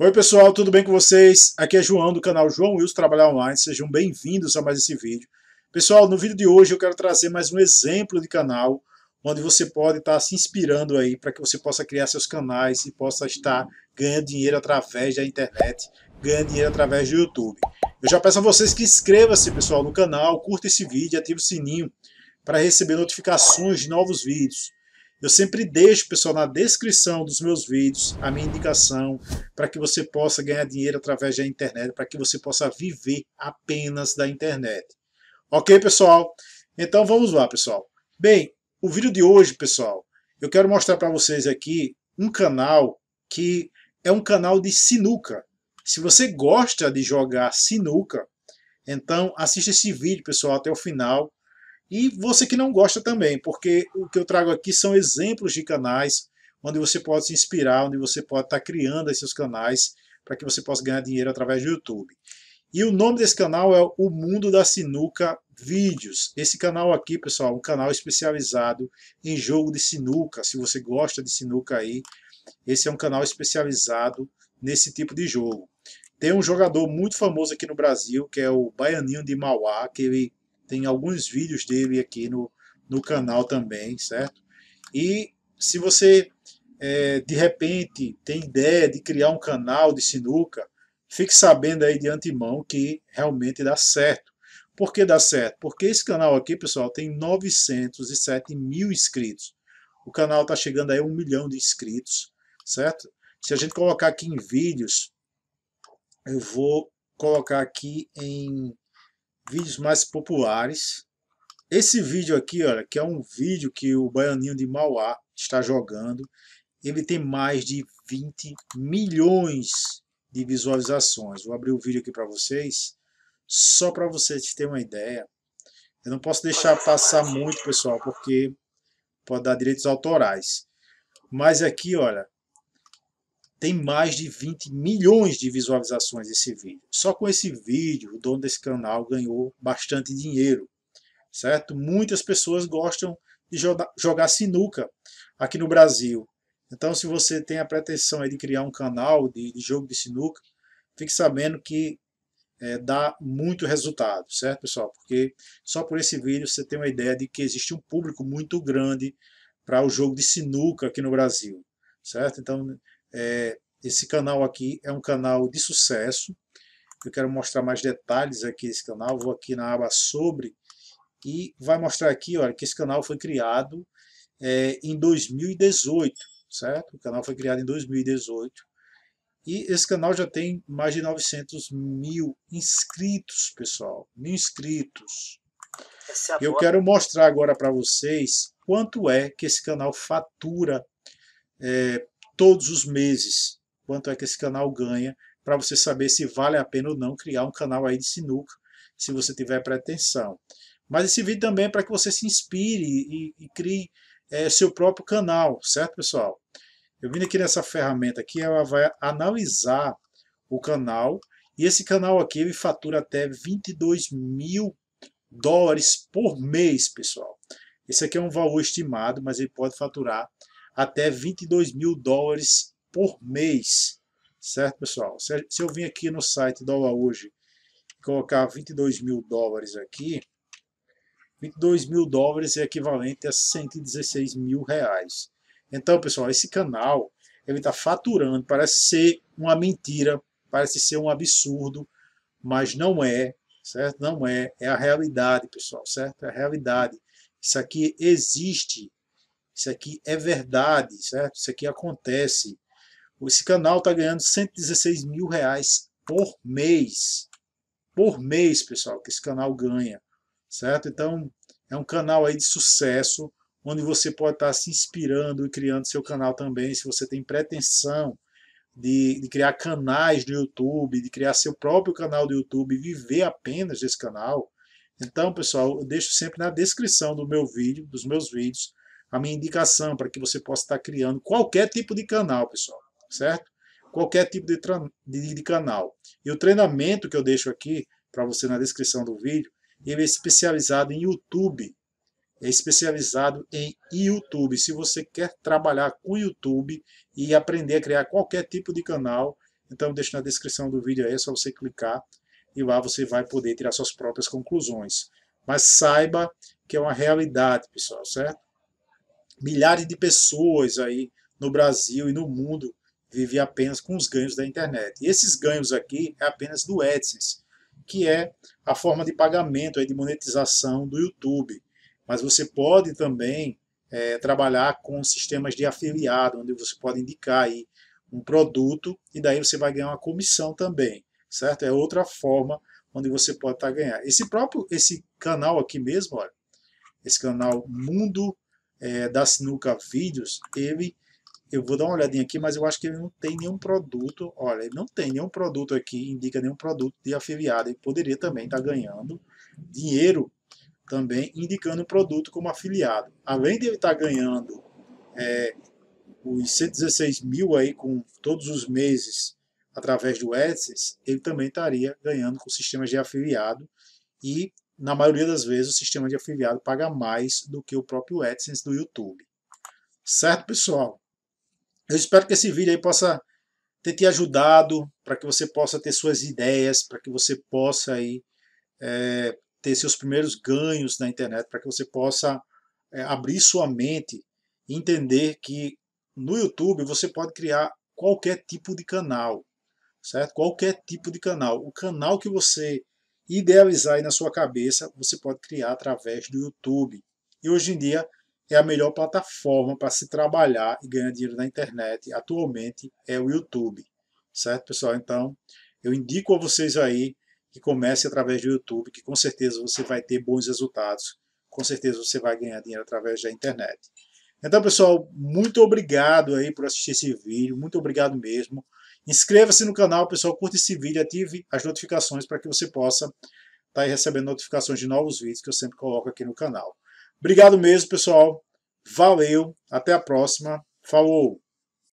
Oi pessoal, tudo bem com vocês? Aqui é João do canal João Wilson Trabalhar Online, sejam bem-vindos a mais esse vídeo. Pessoal, no vídeo de hoje eu quero trazer mais um exemplo de canal onde você pode estar se inspirando aí para que você possa criar seus canais e possa estar ganhando dinheiro através da internet, ganhando dinheiro através do YouTube. Eu já peço a vocês que inscreva-se pessoal no canal, curta esse vídeo, e ative o sininho para receber notificações de novos vídeos. Eu sempre deixo, pessoal, na descrição dos meus vídeos a minha indicação para que você possa ganhar dinheiro através da internet, para que você possa viver apenas da internet. Ok, pessoal? Então vamos lá, pessoal. Bem, o vídeo de hoje, pessoal, eu quero mostrar para vocês aqui um canal que é um canal de sinuca. Se você gosta de jogar sinuca, então assista esse vídeo, pessoal, até o final, e você que não gosta também, porque o que eu trago aqui são exemplos de canais onde você pode se inspirar, onde você pode estar tá criando esses canais para que você possa ganhar dinheiro através do YouTube. E o nome desse canal é O Mundo da Sinuca Vídeos. Esse canal aqui, pessoal, é um canal especializado em jogo de sinuca. Se você gosta de sinuca aí, esse é um canal especializado nesse tipo de jogo. Tem um jogador muito famoso aqui no Brasil, que é o Baianinho de Mauá, que ele tem alguns vídeos dele aqui no, no canal também, certo? E se você é, de repente tem ideia de criar um canal de sinuca, fique sabendo aí de antemão que realmente dá certo. Por que dá certo? Porque esse canal aqui, pessoal, tem 907 mil inscritos. O canal está chegando aí a um milhão de inscritos, certo? Se a gente colocar aqui em vídeos, eu vou colocar aqui em vídeos mais populares. Esse vídeo aqui, olha, que é um vídeo que o Baianinho de Mauá está jogando, ele tem mais de 20 milhões de visualizações. Vou abrir o vídeo aqui para vocês, só para vocês terem uma ideia. Eu não posso deixar passar muito, pessoal, porque pode dar direitos autorais. Mas aqui, olha, tem mais de 20 milhões de visualizações esse vídeo. Só com esse vídeo, o dono desse canal ganhou bastante dinheiro, certo? Muitas pessoas gostam de jogar sinuca aqui no Brasil. Então, se você tem a pretensão de criar um canal de, de jogo de sinuca, fique sabendo que é, dá muito resultado, certo, pessoal? Porque só por esse vídeo você tem uma ideia de que existe um público muito grande para o jogo de sinuca aqui no Brasil, certo? Então, é, esse canal aqui é um canal de sucesso. Eu quero mostrar mais detalhes aqui desse canal. Vou aqui na aba sobre e vai mostrar aqui olha, que esse canal foi criado é, em 2018, certo? O canal foi criado em 2018 e esse canal já tem mais de 900 mil inscritos, pessoal, mil inscritos. É Eu quero mostrar agora para vocês quanto é que esse canal fatura é, todos os meses quanto é que esse canal ganha, para você saber se vale a pena ou não criar um canal aí de sinuca, se você tiver pretensão. Mas esse vídeo também é para que você se inspire e, e crie é, seu próprio canal, certo pessoal? Eu vim aqui nessa ferramenta aqui, ela vai analisar o canal, e esse canal aqui ele fatura até 22 mil dólares por mês, pessoal. Esse aqui é um valor estimado, mas ele pode faturar até 22 mil dólares por mês. Certo, pessoal? Se, se eu vim aqui no site Dólar Hoje e colocar 22 mil dólares aqui, 22 mil dólares é equivalente a 116 mil reais. Então, pessoal, esse canal ele está faturando, parece ser uma mentira, parece ser um absurdo, mas não é, certo? Não é, é a realidade, pessoal, certo? É a realidade. Isso aqui existe, isso aqui é verdade, certo? Isso aqui acontece. Esse canal está ganhando 116 mil reais por mês. Por mês, pessoal, que esse canal ganha, certo? Então, é um canal aí de sucesso, onde você pode estar tá se inspirando e criando seu canal também, se você tem pretensão de, de, criar canais no YouTube, de criar seu próprio canal do YouTube e viver apenas desse canal. Então, pessoal, eu deixo sempre na descrição do meu vídeo, dos meus vídeos, a minha indicação para que você possa estar criando qualquer tipo de canal, pessoal, certo? Qualquer tipo de, de, de canal. E o treinamento que eu deixo aqui para você na descrição do vídeo, ele é especializado em YouTube. É especializado em YouTube. Se você quer trabalhar com YouTube e aprender a criar qualquer tipo de canal, então deixo na descrição do vídeo aí, é só você clicar e lá você vai poder tirar suas próprias conclusões. Mas saiba que é uma realidade, pessoal, certo? milhares de pessoas aí no Brasil e no mundo vivem apenas com os ganhos da internet. E esses ganhos aqui é apenas do AdSense, que é a forma de pagamento, aí, de monetização do YouTube. Mas você pode também é, trabalhar com sistemas de afiliado, onde você pode indicar aí um produto e daí você vai ganhar uma comissão também, certo? É outra forma onde você pode estar tá ganhando. Esse próprio, esse canal aqui mesmo, olha, esse canal Mundo é, da Sinuca Vídeos, ele, eu vou dar uma olhadinha aqui, mas eu acho que ele não tem nenhum produto, olha, ele não tem nenhum produto aqui, indica nenhum produto de afiliado, ele poderia também estar tá ganhando dinheiro também indicando o produto como afiliado. Além de ele estar tá ganhando é, os 116 mil aí com todos os meses através do AdSense, ele também estaria ganhando com sistemas de afiliado e na maioria das vezes, o sistema de afiliado paga mais do que o próprio AdSense do YouTube. Certo, pessoal? Eu espero que esse vídeo aí possa ter te ajudado, para que você possa ter suas ideias, para que você possa aí, é, ter seus primeiros ganhos na internet, para que você possa é, abrir sua mente e entender que no YouTube você pode criar qualquer tipo de canal, certo? Qualquer tipo de canal. O canal que você e idealizar aí na sua cabeça, você pode criar através do YouTube. E hoje em dia é a melhor plataforma para se trabalhar e ganhar dinheiro na internet atualmente é o YouTube. Certo, pessoal? Então, eu indico a vocês aí que comece através do YouTube, que com certeza você vai ter bons resultados. Com certeza você vai ganhar dinheiro através da internet. Então, pessoal, muito obrigado aí por assistir esse vídeo, muito obrigado mesmo. Inscreva-se no canal, pessoal, curta esse vídeo, ative as notificações para que você possa estar tá recebendo notificações de novos vídeos que eu sempre coloco aqui no canal. Obrigado mesmo, pessoal. Valeu, até a próxima. Falou!